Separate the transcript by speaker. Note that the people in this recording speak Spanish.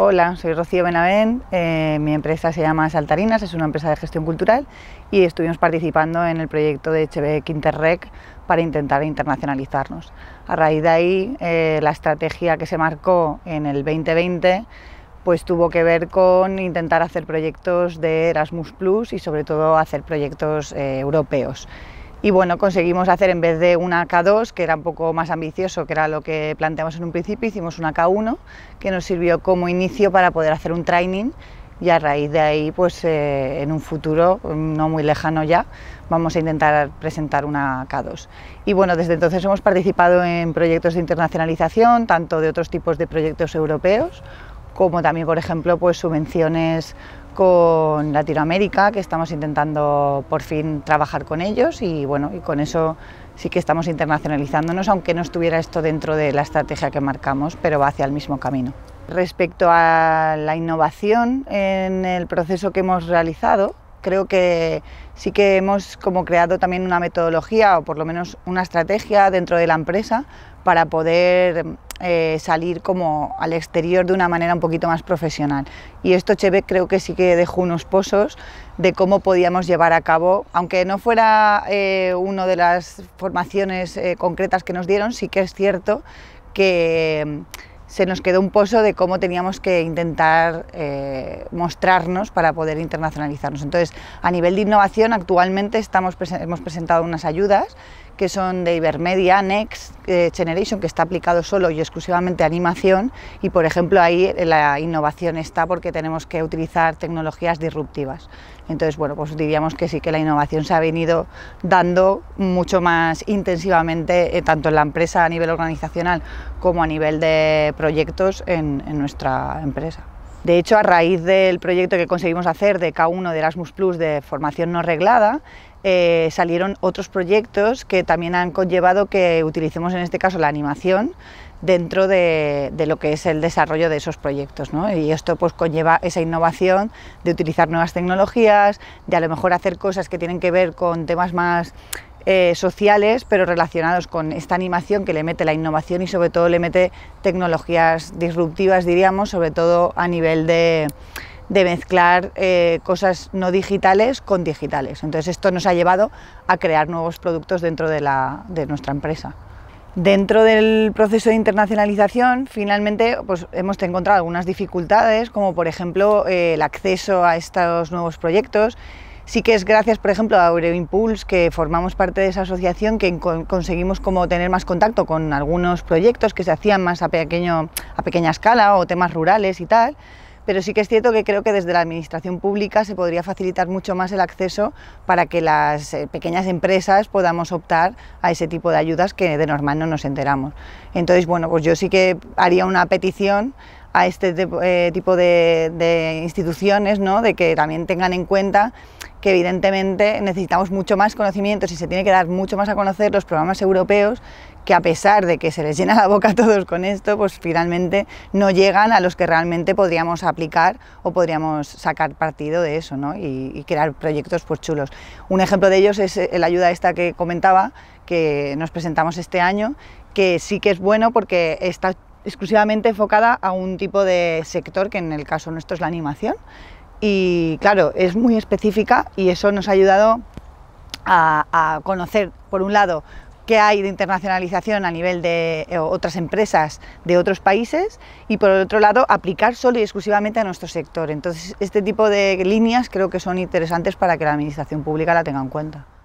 Speaker 1: Hola, soy Rocío Benavén, eh, mi empresa se llama Saltarinas, es una empresa de gestión cultural y estuvimos participando en el proyecto de HB Interreg para intentar internacionalizarnos. A raíz de ahí, eh, la estrategia que se marcó en el 2020 pues tuvo que ver con intentar hacer proyectos de Erasmus Plus y sobre todo hacer proyectos eh, europeos y bueno, conseguimos hacer en vez de una K2, que era un poco más ambicioso, que era lo que planteamos en un principio, hicimos una K1, que nos sirvió como inicio para poder hacer un training y a raíz de ahí, pues eh, en un futuro no muy lejano ya, vamos a intentar presentar una K2. Y bueno, desde entonces hemos participado en proyectos de internacionalización, tanto de otros tipos de proyectos europeos como también, por ejemplo, pues subvenciones con Latinoamérica, que estamos intentando por fin trabajar con ellos y bueno, y con eso sí que estamos internacionalizándonos, aunque no estuviera esto dentro de la estrategia que marcamos, pero va hacia el mismo camino. Respecto a la innovación en el proceso que hemos realizado, creo que sí que hemos como creado también una metodología o por lo menos una estrategia dentro de la empresa para poder eh, salir como al exterior de una manera un poquito más profesional. Y esto cheve creo que sí que dejó unos pozos de cómo podíamos llevar a cabo, aunque no fuera eh, una de las formaciones eh, concretas que nos dieron, sí que es cierto que se nos quedó un pozo de cómo teníamos que intentar eh, mostrarnos para poder internacionalizarnos. Entonces, a nivel de innovación, actualmente estamos, hemos presentado unas ayudas que son de Ibermedia, Next eh, Generation, que está aplicado solo y exclusivamente a animación, y por ejemplo ahí la innovación está porque tenemos que utilizar tecnologías disruptivas. Entonces, bueno, pues diríamos que sí que la innovación se ha venido dando mucho más intensivamente, eh, tanto en la empresa a nivel organizacional como a nivel de proyectos en nuestra empresa. De hecho, a raíz del proyecto que conseguimos hacer de K1 de Erasmus Plus de formación no reglada, eh, salieron otros proyectos que también han conllevado que utilicemos en este caso la animación dentro de, lo que es el desarrollo de esos proyectos. Y esto pues, conlleva esa innovación de utilizar nuevas tecnologías, de a lo mejor hacer cosas que tienen que ver con temas más eh, sociales, pero relacionados con esta animación que le mete la innovación y sobre todo le mete tecnologías disruptivas, diríamos, sobre todo a nivel de, mezclar eh, cosas no digitales con digitales. Entonces esto nos ha llevado a crear nuevos productos dentro de, nuestra empresa. Dentro del proceso de internacionalización, finalmente pues, hemos encontrado algunas dificultades, como por ejemplo eh, el acceso a estos nuevos proyectos, Sí que es gracias, por ejemplo, a Euroimpulse, que formamos parte de esa asociación, que conseguimos como tener más contacto con algunos proyectos que se hacían más a, pequeño, a pequeña escala o temas rurales y tal. Pero sí que es cierto que creo que desde la administración pública se podría facilitar mucho más el acceso para que las eh, pequeñas empresas podamos optar a ese tipo de ayudas que de normal no nos enteramos. Entonces, bueno, pues yo sí que haría una petición a este eh, tipo de, instituciones, ¿no? de que también tengan en cuenta que evidentemente necesitamos mucho más conocimientos y se tiene que dar mucho más a conocer los programas europeos que a pesar de que se les llena la boca a todos con esto, pues finalmente no llegan a los que realmente podríamos aplicar o podríamos sacar partido de eso ¿no? y, crear proyectos pues, chulos. Un ejemplo de ellos es eh, la ayuda esta que comentaba, que nos presentamos este año, que sí que es bueno porque está exclusivamente enfocada a un tipo de sector que en el caso nuestro es la animación. Y claro, es muy específica y eso nos ha ayudado a, conocer, por un lado, qué hay de internacionalización a nivel de eh, otras empresas de otros países y por otro lado aplicar solo y exclusivamente a nuestro sector. Entonces este tipo de líneas creo que son interesantes para que la administración pública la tenga en cuenta.